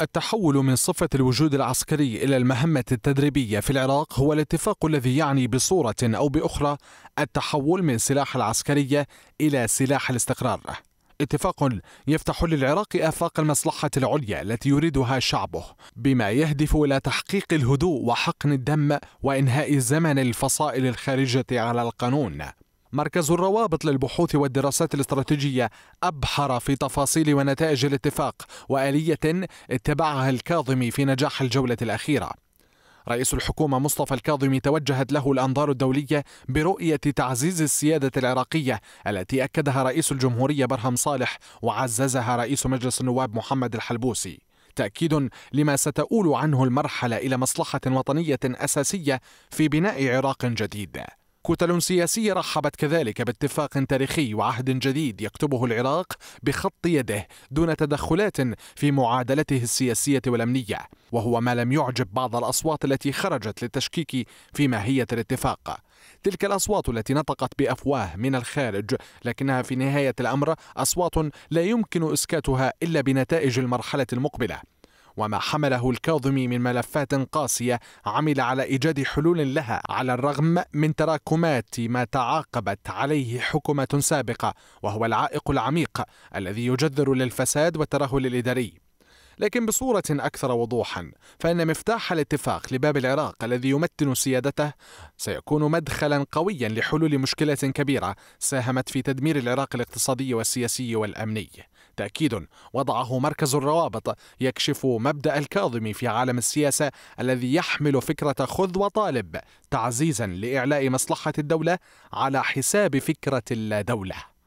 التحول من صفة الوجود العسكري إلى المهمة التدريبية في العراق هو الاتفاق الذي يعني بصورة أو بأخرى التحول من سلاح العسكرية إلى سلاح الاستقرار اتفاق يفتح للعراق آفاق المصلحة العليا التي يريدها شعبه بما يهدف إلى تحقيق الهدوء وحقن الدم وإنهاء زمن الفصائل الخارجة على القانون مركز الروابط للبحوث والدراسات الاستراتيجية أبحر في تفاصيل ونتائج الاتفاق وآلية اتبعها الكاظمي في نجاح الجولة الأخيرة رئيس الحكومة مصطفى الكاظمي توجهت له الأنظار الدولية برؤية تعزيز السيادة العراقية التي أكدها رئيس الجمهورية برهم صالح وعززها رئيس مجلس النواب محمد الحلبوسي تأكيد لما ستؤول عنه المرحلة إلى مصلحة وطنية أساسية في بناء عراق جديد كتل سياسية رحبت كذلك باتفاق تاريخي وعهد جديد يكتبه العراق بخط يده دون تدخلات في معادلته السياسية والأمنية وهو ما لم يعجب بعض الأصوات التي خرجت للتشكيك في ماهية الاتفاق تلك الأصوات التي نطقت بأفواه من الخارج لكنها في نهاية الأمر أصوات لا يمكن إسكاتها إلا بنتائج المرحلة المقبلة وما حمله الكاظمي من ملفات قاسية عمل على إيجاد حلول لها على الرغم من تراكمات ما تعاقبت عليه حكومة سابقة وهو العائق العميق الذي يجذر للفساد والترهل الإداري لكن بصورة أكثر وضوحا فإن مفتاح الاتفاق لباب العراق الذي يمتن سيادته سيكون مدخلا قويا لحلول مشكلة كبيرة ساهمت في تدمير العراق الاقتصادي والسياسي والأمني تأكيد وضعه مركز الروابط يكشف مبدأ الكاظمي في عالم السياسة الذي يحمل فكرة خذ وطالب تعزيزا لإعلاء مصلحة الدولة على حساب فكرة الدولة